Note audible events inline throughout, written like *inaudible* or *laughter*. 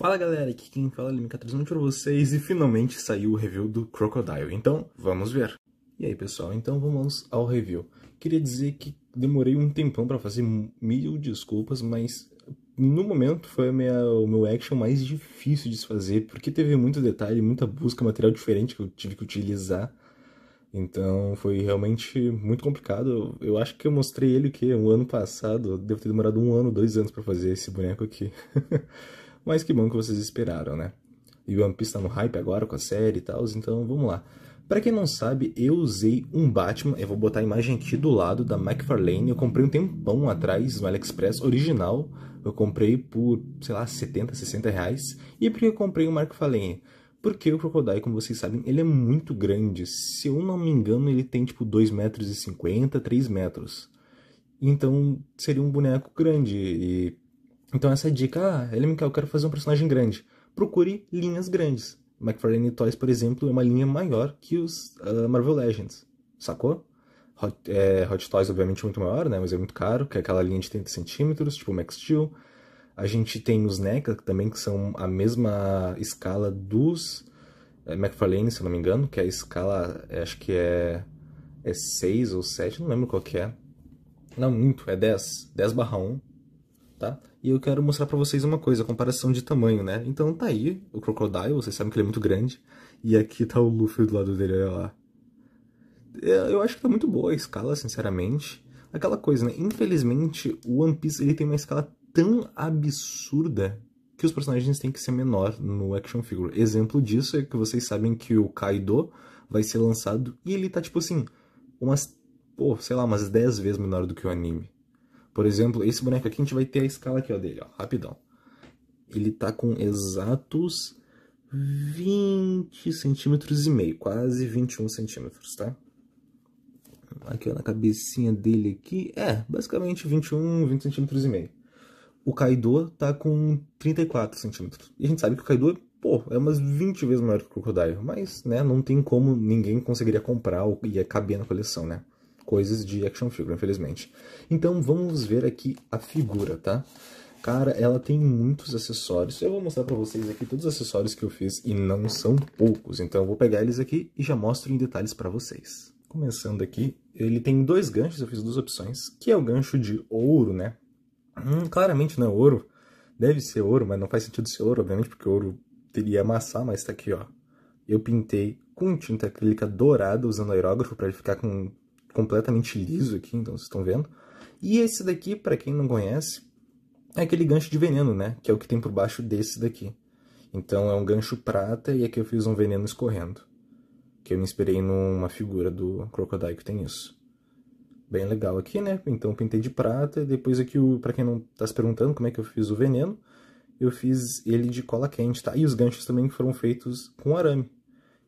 Fala galera, aqui quem fala é o trazendo para vocês e finalmente saiu o review do Crocodile, então vamos ver. E aí pessoal, então vamos ao review. Queria dizer que demorei um tempão para fazer mil desculpas, mas no momento foi minha, o meu action mais difícil de se fazer, porque teve muito detalhe, muita busca, material diferente que eu tive que utilizar. Então foi realmente muito complicado. Eu acho que eu mostrei ele o que? Um ano passado. Devo ter demorado um ano, dois anos para fazer esse boneco aqui. *laughs* Mas que bom que vocês esperaram, né? E o One Piece tá no hype agora com a série e tal, então vamos lá. Para quem não sabe, eu usei um Batman, eu vou botar a imagem aqui do lado da McFarlane. Eu comprei um tempão atrás no AliExpress original. Eu comprei por, sei lá, 70, 60 reais. E por que eu comprei o McFarlane? Porque o Crocodile, como vocês sabem, ele é muito grande. Se eu não me engano, ele tem tipo 2,50 metros, 3 metros. Então seria um boneco grande. E então essa dica, ah, LMK, eu quero fazer um personagem grande. Procure linhas grandes. McFarlane Toys, por exemplo, é uma linha maior que os uh, Marvel Legends, sacou? Hot, é, Hot, Toys, obviamente, é muito maior, né? Mas é muito caro, que é aquela linha de 30 centímetros, tipo Max Steel. A gente tem os NECA também, que são a mesma escala dos é, McFarlane, se eu não me engano, que é a escala, eh, acho que é, é 6 ou 7, não lembro qual que é. Não, muito, é 10. 10 barra 1 tá? E eu quero mostrar para vocês uma coisa, a comparação de tamanho, né? Então tá aí o Crocodile, vocês sabem que ele é muito grande. E aqui tá o Luffy do lado dele, olha lá. É, eu acho que tá muito boa a escala, sinceramente. Aquela coisa, né? Infelizmente, o One Piece ele tem uma escala tão absurda que os personagens têm que ser menor no action figure. Exemplo disso é que vocês sabem que o Kaido vai ser lançado e ele tá tipo assim, umas, pô, sei lá, umas 10 vezes menor do que o anime. Por exemplo, esse boneco aqui, a gente vai ter a escala aqui ó, dele, ó, rapidão. Ele tá com exatos 20 centímetros e meio, quase 21 centímetros, tá? Aqui ó, na cabecinha dele aqui, é, basicamente 21, 20 centímetros e meio. O Kaido tá com 34 centímetros. E a gente sabe que o Kaido, pô, é umas 20 vezes maior que o Crocodile. Mas, né, não tem como ninguém conseguiria comprar ou ia é caber na coleção, né? coisas de action figure, infelizmente. Então vamos ver aqui a figura, tá? Cara, ela tem muitos acessórios. Eu vou mostrar pra vocês aqui todos os acessórios que eu fiz e não são poucos. Então eu vou pegar eles aqui e já mostro em detalhes pra vocês. Começando aqui, ele tem dois ganchos, eu fiz duas opções, que é o gancho de ouro, né? Hum, claramente não é ouro, deve ser ouro, mas não faz sentido ser ouro, obviamente, porque ouro teria amassar, mas tá aqui, ó. Eu pintei com tinta acrílica dourada usando aerógrafo para ele ficar com completamente liso aqui, então vocês estão vendo. E esse daqui, para quem não conhece, é aquele gancho de veneno, né? Que é o que tem por baixo desse daqui. Então é um gancho prata e aqui eu fiz um veneno escorrendo. Que eu me inspirei numa figura do Crocodile que tem isso. Bem legal aqui, né? Então pintei de prata e depois aqui, para quem não tá se perguntando como é que eu fiz o veneno, eu fiz ele de cola quente, tá? E os ganchos também foram feitos com arame.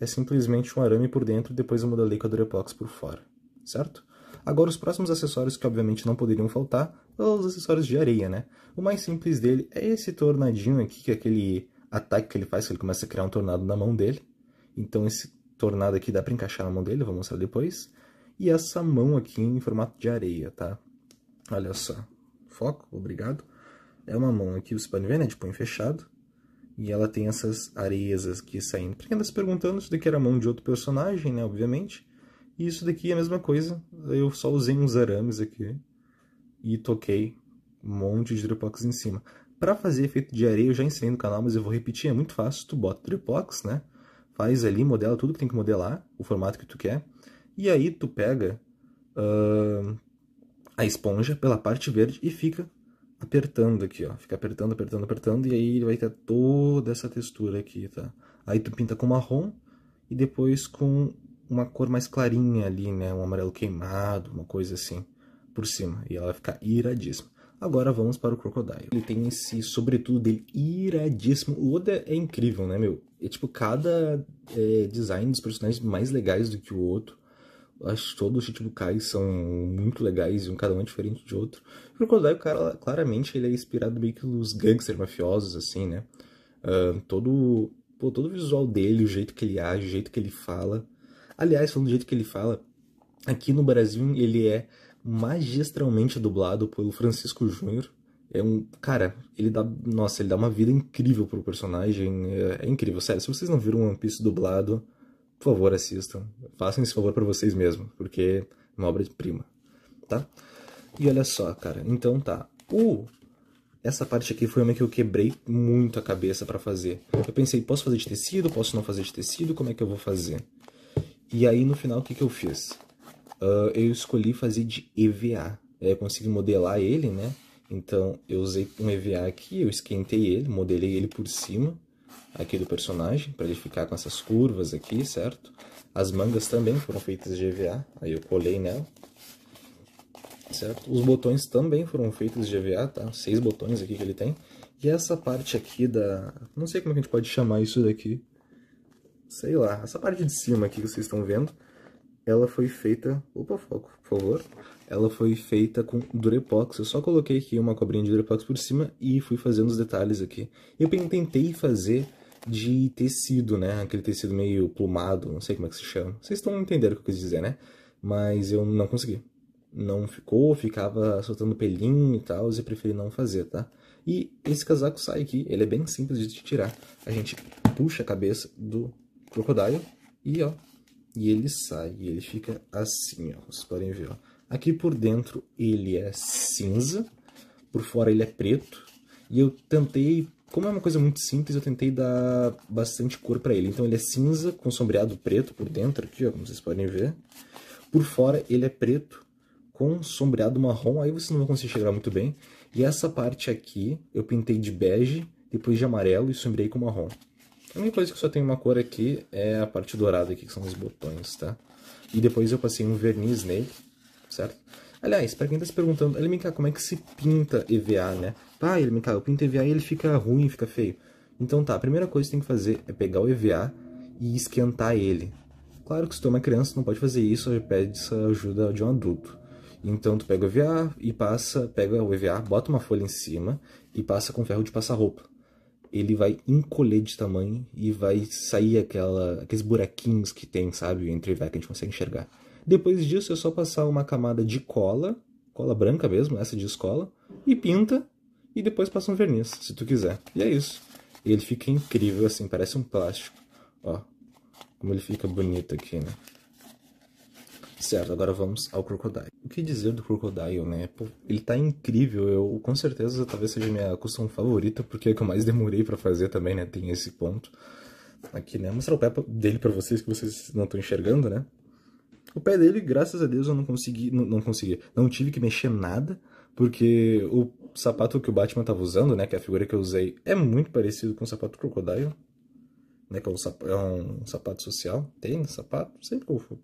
É simplesmente um arame por dentro e depois eu modelei com a Durepox por fora certo? Agora, os próximos acessórios que obviamente não poderiam faltar são os acessórios de areia, né? O mais simples dele é esse tornadinho aqui, que é aquele ataque que ele faz, que ele começa a criar um tornado na mão dele. Então, esse tornado aqui dá para encaixar na mão dele, eu vou mostrar depois. E essa mão aqui em formato de areia, tá? Olha só. Foco, obrigado. É uma mão aqui, vocês podem ver, né? De põe fechado. E ela tem essas areias aqui saindo. Pra quem tá se perguntando, isso daqui era a mão de outro personagem, né? Obviamente. E isso daqui é a mesma coisa, eu só usei uns arames aqui e toquei um monte de Dreadlocks em cima. Para fazer efeito de areia, eu já ensinei no canal, mas eu vou repetir, é muito fácil. Tu bota o né? Faz ali, modela tudo que tem que modelar, o formato que tu quer. E aí tu pega uh, a esponja pela parte verde e fica apertando aqui, ó. Fica apertando, apertando, apertando, e aí ele vai ter toda essa textura aqui, tá? Aí tu pinta com marrom e depois com uma cor mais clarinha ali, né? Um amarelo queimado, uma coisa assim, por cima. E ela vai ficar iradíssima. Agora vamos para o Crocodile. Ele tem esse sobretudo dele iradíssimo. O Oda é incrível, né, meu? É tipo, cada é, design dos personagens mais legais do que o outro. Acho que todos os Chichibukais são muito legais, e um cada um é diferente de outro. O Crocodile, cara, claramente, ele é inspirado meio que nos gangsters mafiosos, assim, né? Uh, todo, pô, todo o visual dele, o jeito que ele age, o jeito que ele fala Aliás, falando do jeito que ele fala, aqui no Brasil ele é magistralmente dublado pelo Francisco Júnior. É um. Cara, ele dá. Nossa, ele dá uma vida incrível pro personagem. É, é incrível, sério. Se vocês não viram One Piece dublado, por favor, assistam. Façam esse favor para vocês mesmos, porque é uma obra de prima, tá? E olha só, cara. Então tá. O. Essa parte aqui foi uma que eu quebrei muito a cabeça para fazer. Eu pensei, posso fazer de tecido? Posso não fazer de tecido? Como é que eu vou fazer? E aí no final o que, que eu fiz? Uh, eu escolhi fazer de EVA. É, eu consegui modelar ele, né? Então eu usei um EVA aqui, eu esquentei ele, modelei ele por cima aqui do personagem para ele ficar com essas curvas aqui, certo? As mangas também foram feitas de EVA, aí eu colei nela, certo? Os botões também foram feitos de EVA, tá? Seis botões aqui que ele tem. E essa parte aqui da... não sei como é a gente pode chamar isso daqui, sei lá, essa parte de cima aqui que vocês estão vendo, ela foi feita... Opa, foco, por favor. Ela foi feita com Durepox. Eu só coloquei aqui uma cobrinha de Durepox por cima e fui fazendo os detalhes aqui. Eu tentei fazer de tecido, né? Aquele tecido meio plumado, não sei como é que se chama. Vocês estão entendendo o que eu quis dizer, né? Mas eu não consegui. Não ficou, ficava soltando pelinho e tal, e eu preferi não fazer, tá? E esse casaco sai aqui, ele é bem simples de tirar. A gente puxa a cabeça do Crocodile. E, ó, e ele sai, e ele fica assim, ó, vocês podem ver, ó. Aqui por dentro ele é cinza, por fora ele é preto, e eu tentei, como é uma coisa muito simples, eu tentei dar bastante cor para ele. Então ele é cinza com sombreado preto por dentro aqui, ó, como vocês podem ver. Por fora ele é preto com sombreado marrom, aí vocês não vão conseguir chegar muito bem. E essa parte aqui eu pintei de bege, depois de amarelo e sombrei com marrom. A única coisa que só tem uma cor aqui é a parte dourada aqui, que são os botões, tá? E depois eu passei um verniz nele, certo? Aliás, pra quem tá se perguntando, LMK, como é que se pinta EVA, né? me LMK, eu pinto EVA e ele fica ruim, fica feio. Então tá, a primeira coisa que tem que fazer é pegar o EVA e esquentar ele. Claro que se tu é uma criança, não pode fazer isso, já pede essa ajuda de um adulto. Então tu pega o EVA e passa, pega o EVA, bota uma folha em cima e passa com ferro de passar roupa ele vai encolher de tamanho e vai sair aquela, aqueles buraquinhos que tem, sabe, entre vai que a gente consegue enxergar. Depois disso é só passar uma camada de cola, cola branca mesmo, essa de escola, e pinta e depois passa um verniz, se tu quiser. E é isso. Ele fica incrível assim, parece um plástico. Ó, como ele fica bonito aqui, né? Certo, agora vamos ao Crocodile. O que dizer do Crocodile, né? Pô, ele tá incrível, eu com certeza talvez seja minha costume favorita, porque é que eu mais demorei para fazer também, né? Tem esse ponto. Aqui, né? Mostrar o pé dele para vocês que vocês não estão enxergando, né? O pé dele, graças a Deus, eu não consegui, não, não consegui, não tive que mexer nada, porque o sapato que o Batman tava usando, né, que é a figura que eu usei, é muito parecido com o sapato Crocodile, né, que é um, é um sapato social. Tem sapato? Sempre confundo.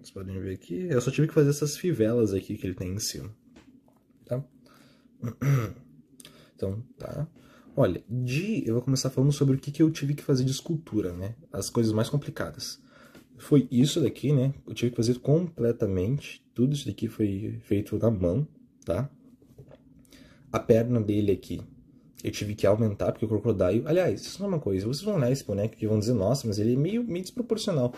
Vocês podem ver aqui. Eu só tive que fazer essas fivelas aqui que ele tem em cima. Tá? *clears throat* Então, tá. Olha, de... Eu vou começar falando sobre o que, que eu tive que fazer de escultura, né? As coisas mais complicadas. Foi isso daqui, né? Eu tive que fazer completamente. Tudo isso daqui foi feito na mão, tá? A perna dele aqui eu tive que aumentar, porque o crocodilo Aliás, isso não é uma coisa. Vocês vão olhar esse boneco e vão dizer, nossa, mas ele é meio, meio desproporcional.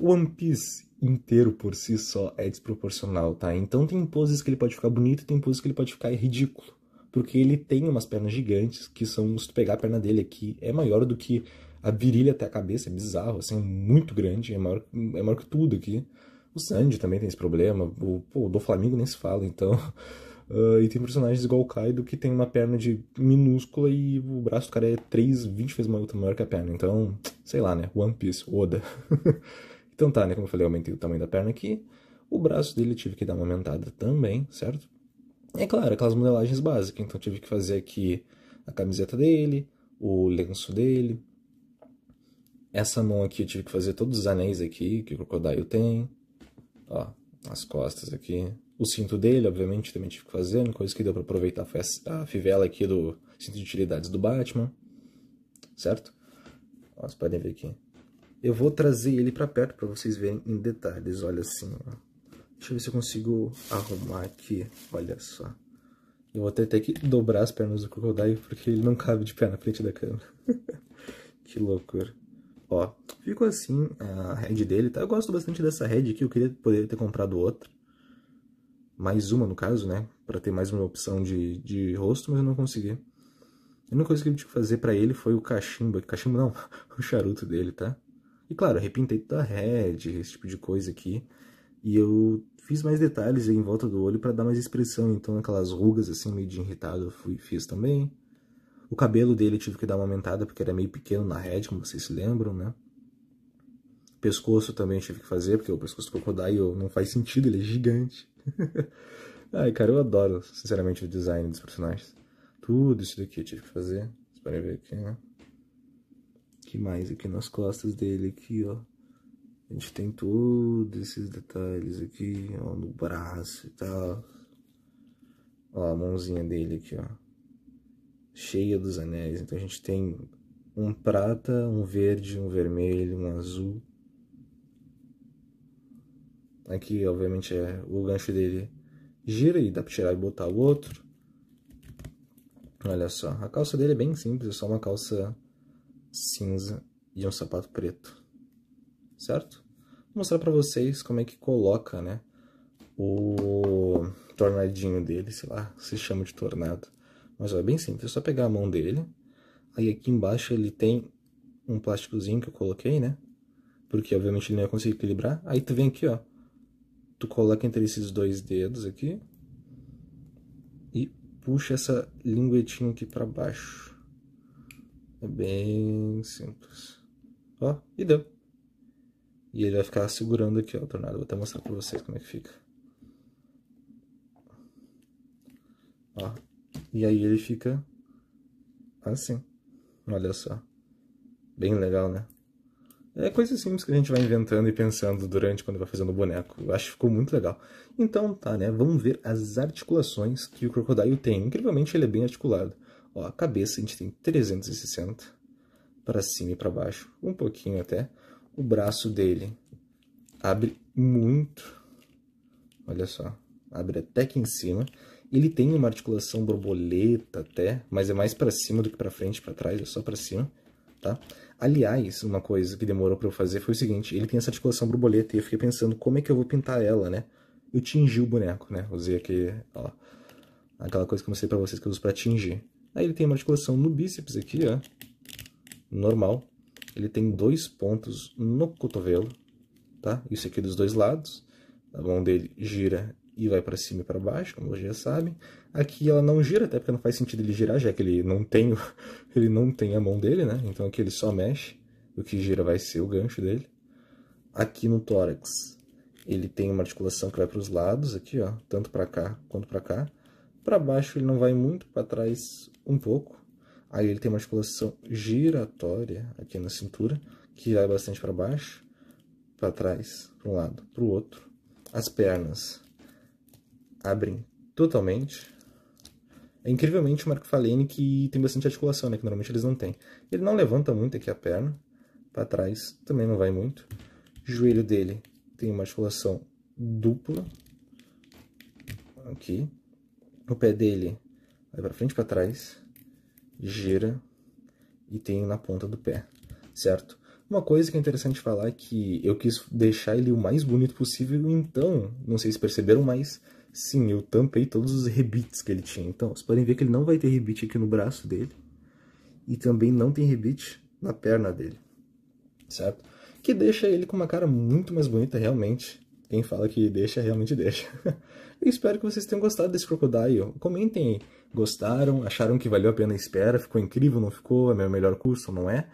One Piece inteiro por si só é desproporcional, tá? Então tem poses que ele pode ficar bonito, tem poses que ele pode ficar ridículo. Porque ele tem umas pernas gigantes que são, se tu pegar a perna dele aqui, é maior do que a virilha até a cabeça, é bizarro, assim, muito grande, é maior, é maior que tudo aqui. O Sandy também tem esse problema, o, pô, do Flamengo nem se fala, então... Uh, *laughs* e tem personagens igual o Kaido que tem uma perna de minúscula e o braço do cara é 3, 20 vezes maior que a perna. Então, sei lá, né? One Piece, Oda. *laughs* Então tá, né? Como eu falei, eu aumentei o tamanho da perna aqui. O braço dele eu tive que dar uma aumentada também, certo? É claro, aquelas modelagens básicas. Então tive que fazer aqui a camiseta dele, o lenço dele. Essa mão aqui eu tive que fazer todos os anéis aqui que o Crocodile tem. Ó, as costas aqui. O cinto dele, obviamente, também tive que fazer. Uma coisa que deu para aproveitar foi a fivela aqui do cinto de utilidades do Batman. Certo? Ó, vocês podem ver aqui. Eu vou trazer ele para perto para vocês verem em detalhes. Olha assim, ó. Deixa eu ver se eu consigo arrumar aqui. Olha só. Eu vou até ter que dobrar as pernas do Crocodile porque ele não cabe de pé na frente da câmera. *laughs* que loucura. Ó, ficou assim a head dele, tá? Eu gosto bastante dessa head aqui, eu queria poder ter comprado outra. Mais uma, no caso, né? Pra ter mais uma opção de, de rosto, mas eu não consegui. A única coisa que eu tive que fazer pra ele foi o cachimbo. Cachimbo não, *laughs* o charuto dele, tá? E claro, repintei toda a red, esse tipo de coisa aqui. E eu fiz mais detalhes em volta do olho para dar mais expressão. Então, aquelas rugas assim, meio de irritado, eu fui, fiz também. O cabelo dele eu tive que dar uma aumentada porque era meio pequeno na Red, como vocês se lembram, né? O pescoço também tive que fazer, porque o pescoço do Crocodile não faz sentido, ele é gigante. *laughs* Ai, cara, eu adoro, sinceramente, o design dos personagens. Tudo isso daqui eu tive que fazer. Vocês podem ver aqui, né? aqui mais, aqui nas costas dele, aqui, ó. A gente tem todos esses detalhes aqui, ó, no braço e tal. Ó, a mãozinha dele aqui, ó. Cheia dos anéis. Então a gente tem um prata, um verde, um vermelho, um azul. Aqui, obviamente, é o gancho dele gira e dá pra tirar e botar o outro. Olha só, a calça dele é bem simples, é só uma calça cinza e é um sapato preto, certo? Vou mostrar para vocês como é que coloca, né, o tornadinho dele, sei lá, se chama de tornado. Mas ó, é bem simples, é só pegar a mão dele, aí aqui embaixo ele tem um plásticozinho que eu coloquei, né, porque obviamente ele não ia conseguir equilibrar. Aí tu vem aqui, ó, tu coloca entre esses dois dedos aqui e puxa essa linguetinha aqui para baixo. É bem simples. Ó, e deu. E ele vai ficar segurando aqui, ó, o tornado. Vou até mostrar pra vocês como é que fica. Ó. E aí ele fica assim. Olha só. Bem legal, né? É coisa simples que a gente vai inventando e pensando durante quando vai fazendo o boneco. Eu acho que ficou muito legal. Então tá, né? Vamos ver as articulações que o Crocodile tem. Incrivelmente ele é bem articulado. Ó, a cabeça a gente tem 360 para cima e para baixo, um pouquinho até. O braço dele abre muito, olha só, abre até aqui em cima. Ele tem uma articulação borboleta até, mas é mais para cima do que para frente, para trás, é só para cima, tá? Aliás, uma coisa que demorou para eu fazer foi o seguinte, ele tem essa articulação borboleta e eu fiquei pensando como é que eu vou pintar ela, né? Eu tingi o boneco, né? Usei aqui, ó, aquela coisa que eu mostrei para vocês que eu uso para tingir. Aí ele tem uma articulação no bíceps aqui, ó, normal. Ele tem dois pontos no cotovelo, tá? Isso aqui dos dois lados. A mão dele gira e vai para cima e para baixo, como vocês já sabem. Aqui ela não gira, até porque não faz sentido ele girar, já que ele não tem, o... *laughs* ele não tem a mão dele, né? Então aqui ele só mexe. O que gira vai ser o gancho dele. Aqui no tórax, ele tem uma articulação que vai para os lados, aqui, ó, tanto para cá quanto para cá. Para baixo ele não vai muito, para trás um pouco. Aí ele tem uma articulação giratória aqui na cintura, que vai bastante para baixo, para trás, para um lado, para o outro. As pernas abrem totalmente. É incrivelmente o Marco Falene que tem bastante articulação, né? Que normalmente eles não têm. Ele não levanta muito aqui a perna. Para trás também não vai muito. O joelho dele tem uma articulação dupla. Aqui no pé dele, vai para frente e para trás, gira e tem na ponta do pé, certo? Uma coisa que é interessante falar é que eu quis deixar ele o mais bonito possível, então, não sei se perceberam, mas sim, eu tampei todos os rebites que ele tinha. Então, vocês podem ver que ele não vai ter rebite aqui no braço dele e também não tem rebite na perna dele, certo? Que deixa ele com uma cara muito mais bonita realmente quem fala que deixa, realmente deixa. *laughs* Eu espero que vocês tenham gostado desse Crocodile. Comentem gostaram, acharam que valeu a pena a espera, ficou incrível, não ficou, é meu melhor curso, não é?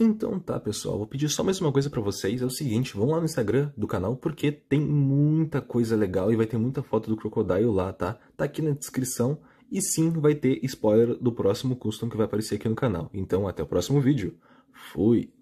Então tá, pessoal, vou pedir só mais uma coisa para vocês, é o seguinte, vão lá no Instagram do canal porque tem muita coisa legal e vai ter muita foto do Crocodile lá, tá? Tá aqui na descrição e sim, vai ter spoiler do próximo custom que vai aparecer aqui no canal. Então, até o próximo vídeo. Fui!